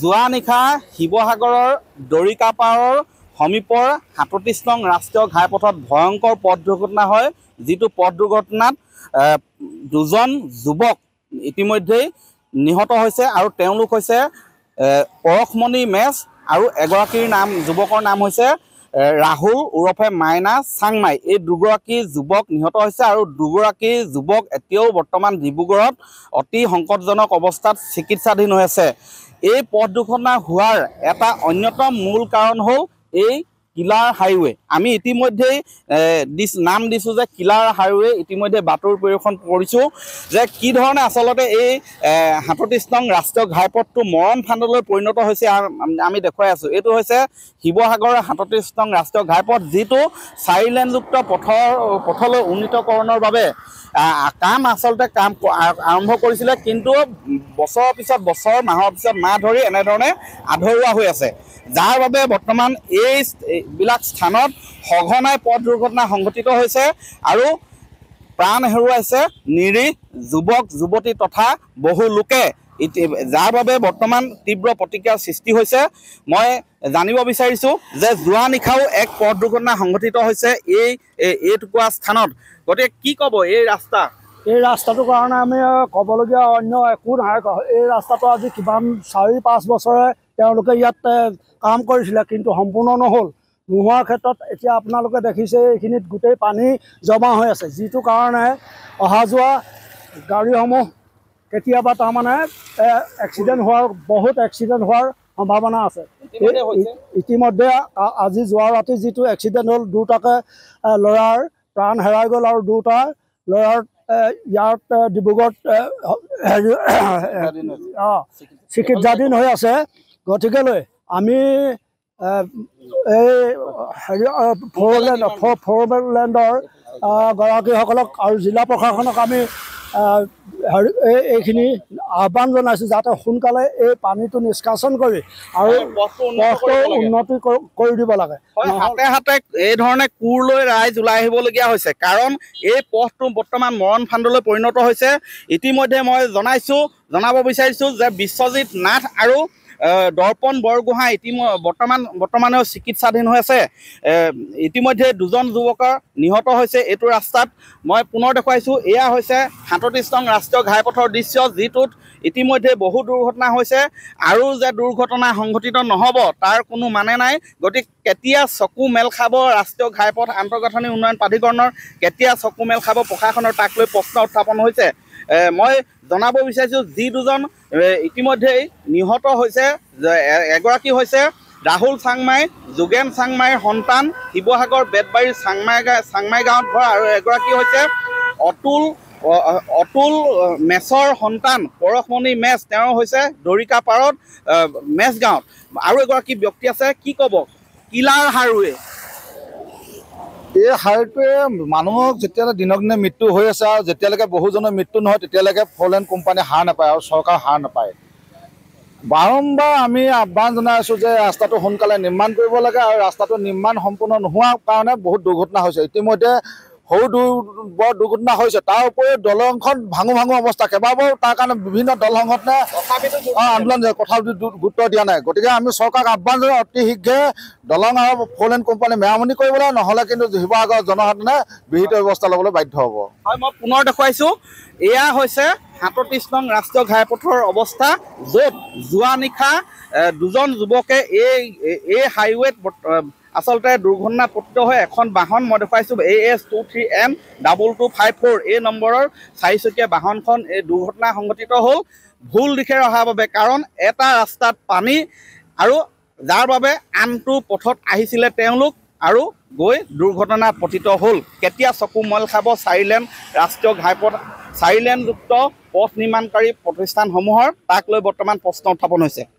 যোৱা নিশা শিৱসাগৰৰ দৰিকাপাৰৰ সমীপৰ সাতত্ৰিছ নং ৰাষ্ট্ৰীয় ঘাইপথত ভয়ংকৰ পথ দুৰ্ঘটনা হয় যিটো পথ দুৰ্ঘটনাত দুজন যুৱক ইতিমধ্যেই নিহত হৈছে আৰু তেওঁলোক হৈছে পৰশমণি মেচ আৰু এগৰাকীৰ নাম যুৱকৰ নাম হৈছে ৰাহুল ওৰফে মাইনা চাংমাই এই দুগৰাকী যুৱক নিহত হৈছে আৰু দুগৰাকী যুৱক এতিয়াও বৰ্তমান ডিব্ৰুগড়ত অতি সংকটজনক অৱস্থাত চিকিৎসাধীন হৈ আছে এই পথ দুৰ্ঘটনা হোৱাৰ এটা অন্যতম মূল কাৰণ হ'ল এই কিলাৰ হাইৱে আমি ইতিমধ্যেই দিচ নাম দিছোঁ যে কিলাৰ হাইৱে ইতিমধ্যে বাতৰি পৰিৱেশন কৰিছোঁ যে কি ধৰণে আচলতে এই সাতত্ৰিছ নং ৰাষ্ট্ৰীয় ঘাইপথটো মৰম ফাণ্ডলৈ পৰিণত হৈছে আমি দেখুৱাই আছোঁ এইটো হৈছে শিৱসাগৰৰ সাতত্ৰিছ নং ৰাষ্ট্ৰীয় ঘাইপথ যিটো চাৰি লেনযুক্ত পথৰ পথলৈ উন্নীতকৰণৰ বাবে কাম আচলতে কাম আৰম্ভ কৰিছিলে কিন্তু বছৰৰ পিছত বছৰ মাহৰ পিছত মাহ ধৰি এনেধৰণে আধৰুৱা হৈ আছে যাৰ বাবে বৰ্তমান এই এইবিলাক স্থানত সঘনাই পথ দুৰ্ঘটনা সংঘটিত হৈছে আৰু প্ৰাণ হেৰুৱাইছে নিৰীহ যুৱক যুৱতী তথা বহু লোকে যাৰ বাবে বৰ্তমান তীব্ৰ প্ৰতিক্ৰিয়াৰ সৃষ্টি হৈছে মই জানিব বিচাৰিছোঁ যে যোৱা নিশাও এক পথ দুৰ্ঘটনা সংঘটিত হৈছে এই এইটুকুৰা স্থানত গতিকে কি ক'ব এই ৰাস্তা এই ৰাস্তাটোৰ কাৰণে আমি ক'বলগীয়া অন্য একো নাই এই ৰাস্তাটো আজি কিমান চাৰি পাঁচ বছৰে তেওঁলোকে ইয়াত কাম কৰিছিলে কিন্তু সম্পূৰ্ণ নহ'ল নোহোৱাৰ ক্ষেত্ৰত এতিয়া আপোনালোকে দেখিছে এইখিনিত গোটেই পানী জমা হৈ আছে যিটো কাৰণে অহা যোৱা গাড়ীসমূহ কেতিয়াবা তাৰমানে এক্সিডেণ্ট হোৱাৰ বহুত এক্সিডেণ্ট হোৱাৰ সম্ভাৱনা আছে ইতিমধ্যে আজি যোৱা ৰাতি যিটো এক্সিডেণ্ট হ'ল দুটাকে ল'ৰাৰ প্ৰাণ হেৰাই গ'ল আৰু দুটা ল'ৰাৰ ইয়াত ডিব্ৰুগড়ত হেৰি অঁ চিকিৎসাধীন হৈ আছে গতিকেলৈ আমি এই হেৰি ফ'ৰলেণ্ড ফ'ৰ ফ'ৰলেণ্ডৰ গৰাকীসকলক আৰু জিলা প্ৰশাসনক আমি হেৰি এইখিনি আহ্বান জনাইছোঁ যাতে সোনকালে এই পানীটো নিষ্কাশন কৰি আৰু পথটো উন্নতি কৰি দিব লাগে হাতে হাতে এই ধৰণে কোৰ লৈ ৰাইজ ওলাই আহিবলগীয়া হৈছে কাৰণ এই পথটো বৰ্তমান মৰণ ফাণ্ডলৈ পৰিণত হৈছে ইতিমধ্যে মই জনাইছোঁ জনাব বিচাৰিছোঁ যে বিশ্বজিত নাথ আৰু দৰ্পণ বৰগোহাঁই ইতিমধ্যে বৰ্তমান বৰ্তমানেও চিকিৎসাধীন হৈ আছে ইতিমধ্যে দুজন যুৱকৰ নিহত হৈছে এইটো ৰাস্তাত মই পুনৰ দেখুৱাইছোঁ এয়া হৈছে সাতত্ৰিছ নং ৰাষ্ট্ৰীয় ঘাইপথৰ দৃশ্য যিটোত ইতিমধ্যে বহু দুৰ্ঘটনা হৈছে আৰু যে দুৰ্ঘটনা সংঘটিত নহ'ব তাৰ কোনো মানে নাই গতিকে কেতিয়া চকু মেল খাব ৰাষ্ট্ৰীয় ঘাইপথ আন্তঃগাঁথনি উন্নয়ন প্ৰাধিকৰণৰ কেতিয়া চকু মেল খাব প্ৰশাসনৰ তাক লৈ প্ৰশ্ন উত্থাপন হৈছে মই জনাব বিচাৰিছোঁ যি দুজন ইতিমধ্যেই নিহত হৈছে এগৰাকী হৈছে ৰাহুল চাংমাই যোগেন চাংমাইৰ সন্তান শিৱসাগৰ বেতবাৰীৰ চাংমাই চাংমাই গাঁৱত ঘৰ আৰু এগৰাকী হৈছে অতুল অতুল মেছৰ সন্তান পৰশমণি মেছ তেওঁ হৈছে দৰিকা পাৰত মেছ গাঁৱত আৰু এগৰাকী ব্যক্তি আছে কি ক'ব কিলাৰ হাৰুৱে এই হাৰটোৱে মানুহক যেতিয়ালৈ দিনক দিনে মৃত্যু হৈ আছে আৰু যেতিয়ালৈকে বহুজনৰ মৃত্যু নহয় তেতিয়ালৈকে ফৰেন কোম্পানীয়ে হাৰ নাপায় আৰু চৰকাৰ হাৰ নাপায় বাৰম্বাৰ আমি আহ্বান জনাইছোঁ যে ৰাস্তাটো সোনকালে নিৰ্মাণ কৰিব লাগে আৰু ৰাস্তাটো নিৰ্মাণ সম্পূৰ্ণ নোহোৱাৰ কাৰণে বহুত দুৰ্ঘটনা হৈছে ইতিমধ্যে সৰু দু বৰ দুৰ্ঘটনা হৈছে তাৰ উপৰিও দলংখন ভাঙো ভাঙো অৱস্থা কেইবাবাৰো তাৰ কাৰণে বিভিন্ন দল সংগঠনে আন্দোলন কথা গুৰুত্ব দিয়া নাই গতিকে আমি চৰকাৰক আহ্বান জনাওঁ অতি শীঘ্ৰে দলং আৰু ফ'ৰ লেন কোম্পানী মেৰামতি কৰিবলৈ নহ'লে কিন্তু শিৱসাগৰ জনসাধাৰণে বিহিত ব্যৱস্থা ল'বলৈ বাধ্য হ'ব হয় মই পুনৰ দেখুৱাইছোঁ এয়া হৈছে সাতত্ৰিছ নং ৰাষ্ট্ৰীয় ঘাইপথৰ অৱস্থা য'ত যোৱা নিশা দুজন যুৱকে এই এই হাইৱেত আচলতে দুৰ্ঘটনা পত্ৰ হৈ এখন বাহন মই দেখুৱাইছোঁ A S two three M double two five four এই নম্বৰৰ চাৰিচকীয়া বাহনখন এই দুৰ্ঘটনা সংঘটিত হ'ল ভুল দিশেৰে অহাৰ বাবে কাৰণ এটা ৰাস্তাত পানী আৰু যাৰ বাবে আনটো পথত আহিছিলে তেওঁলোক আৰু গৈ দুৰ্ঘটনা পতিত হ'ল কেতিয়া চকু মল খাব চাৰিলেন ৰাষ্ট্ৰীয় ঘাইপথ চাৰিলেনযুক্ত পথ নিৰ্মাণকাৰী প্ৰতিষ্ঠানসমূহৰ তাক লৈ বৰ্তমান প্ৰশ্ন উত্থাপন হৈছে